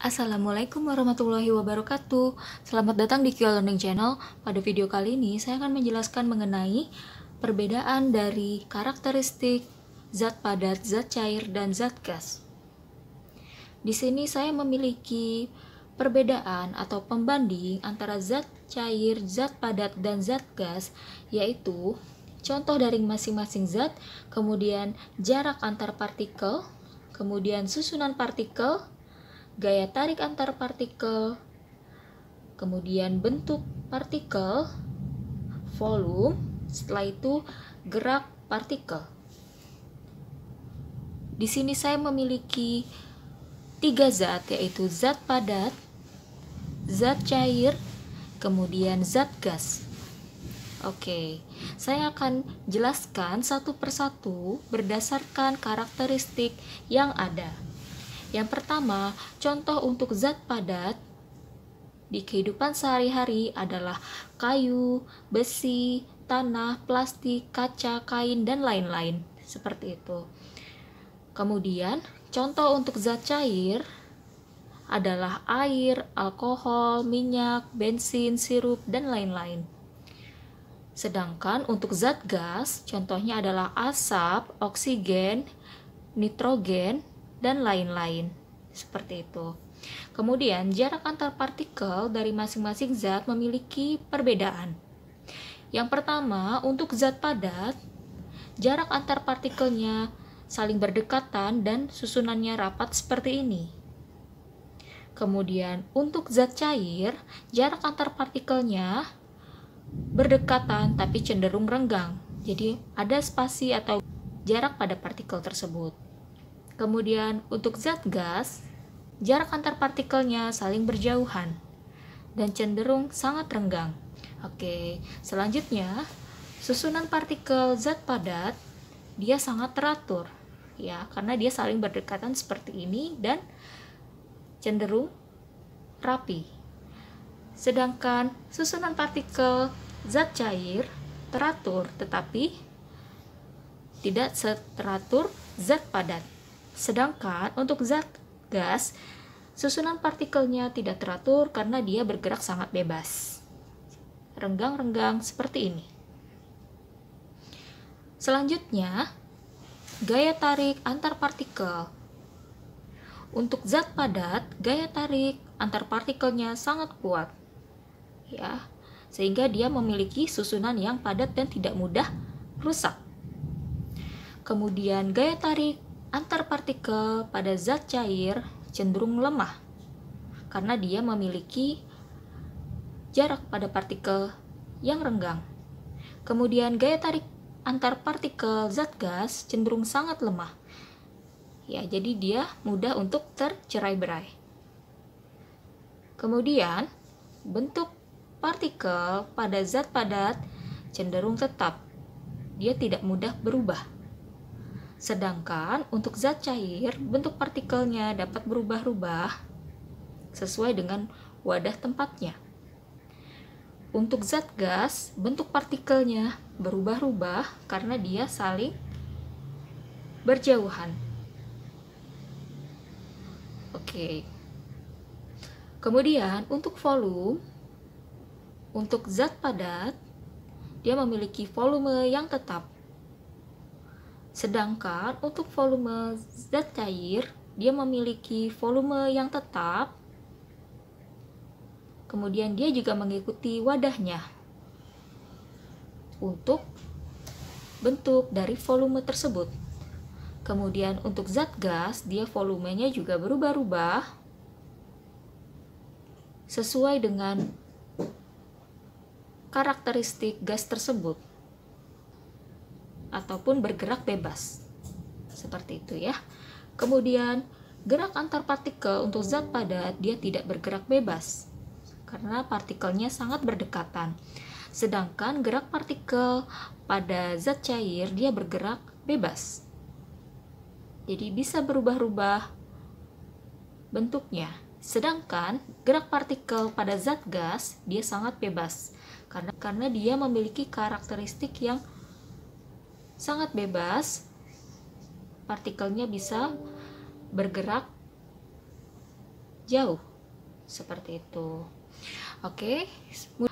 Assalamualaikum warahmatullahi wabarakatuh Selamat datang di QL Learning Channel Pada video kali ini saya akan menjelaskan mengenai Perbedaan dari karakteristik zat padat, zat cair, dan zat gas Di sini saya memiliki perbedaan atau pembanding antara zat cair, zat padat, dan zat gas Yaitu contoh dari masing-masing zat Kemudian jarak antar partikel Kemudian susunan partikel gaya tarik antar partikel, kemudian bentuk partikel, volume, setelah itu gerak partikel. Di sini saya memiliki tiga zat yaitu zat padat, zat cair, kemudian zat gas. Oke, saya akan jelaskan satu persatu berdasarkan karakteristik yang ada. Yang pertama, contoh untuk zat padat di kehidupan sehari-hari adalah kayu, besi, tanah, plastik, kaca, kain, dan lain-lain. Seperti itu. Kemudian, contoh untuk zat cair adalah air, alkohol, minyak, bensin, sirup, dan lain-lain. Sedangkan untuk zat gas, contohnya adalah asap, oksigen, nitrogen, dan lain-lain. Seperti itu. Kemudian, jarak antar partikel dari masing-masing zat memiliki perbedaan. Yang pertama, untuk zat padat, jarak antar partikelnya saling berdekatan dan susunannya rapat seperti ini. Kemudian, untuk zat cair, jarak antar partikelnya berdekatan tapi cenderung renggang. Jadi, ada spasi atau jarak pada partikel tersebut. Kemudian untuk zat gas, jarak antar partikelnya saling berjauhan dan cenderung sangat renggang. Oke, selanjutnya susunan partikel zat padat dia sangat teratur ya, karena dia saling berdekatan seperti ini dan cenderung rapi. Sedangkan susunan partikel zat cair teratur tetapi tidak seteratur zat padat. Sedangkan untuk zat gas, susunan partikelnya tidak teratur karena dia bergerak sangat bebas. Renggang-renggang seperti ini. Selanjutnya, gaya tarik antar partikel. Untuk zat padat, gaya tarik antar partikelnya sangat kuat. Ya, sehingga dia memiliki susunan yang padat dan tidak mudah rusak. Kemudian gaya tarik antar partikel pada zat cair cenderung lemah karena dia memiliki jarak pada partikel yang renggang. Kemudian gaya tarik antar partikel zat gas cenderung sangat lemah. Ya, jadi dia mudah untuk tercerai-berai. Kemudian, bentuk partikel pada zat padat cenderung tetap. Dia tidak mudah berubah. Sedangkan untuk zat cair, bentuk partikelnya dapat berubah-ubah sesuai dengan wadah tempatnya. Untuk zat gas, bentuk partikelnya berubah-ubah karena dia saling berjauhan. Oke. Kemudian untuk volume, untuk zat padat, dia memiliki volume yang tetap Sedangkan untuk volume zat cair, dia memiliki volume yang tetap. Kemudian dia juga mengikuti wadahnya. Untuk bentuk dari volume tersebut. Kemudian untuk zat gas, dia volumenya juga berubah-ubah sesuai dengan karakteristik gas tersebut ataupun bergerak bebas. Seperti itu ya. Kemudian gerak antar partikel untuk zat padat dia tidak bergerak bebas karena partikelnya sangat berdekatan. Sedangkan gerak partikel pada zat cair dia bergerak bebas. Jadi bisa berubah-ubah bentuknya. Sedangkan gerak partikel pada zat gas dia sangat bebas karena karena dia memiliki karakteristik yang sangat bebas partikelnya bisa bergerak jauh seperti itu oke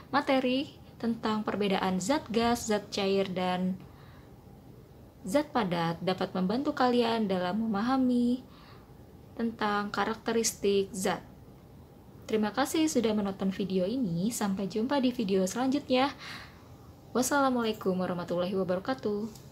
materi tentang perbedaan zat gas, zat cair, dan zat padat dapat membantu kalian dalam memahami tentang karakteristik zat. Terima kasih sudah menonton video ini. Sampai jumpa di video selanjutnya. Wassalamualaikum warahmatullahi wabarakatuh.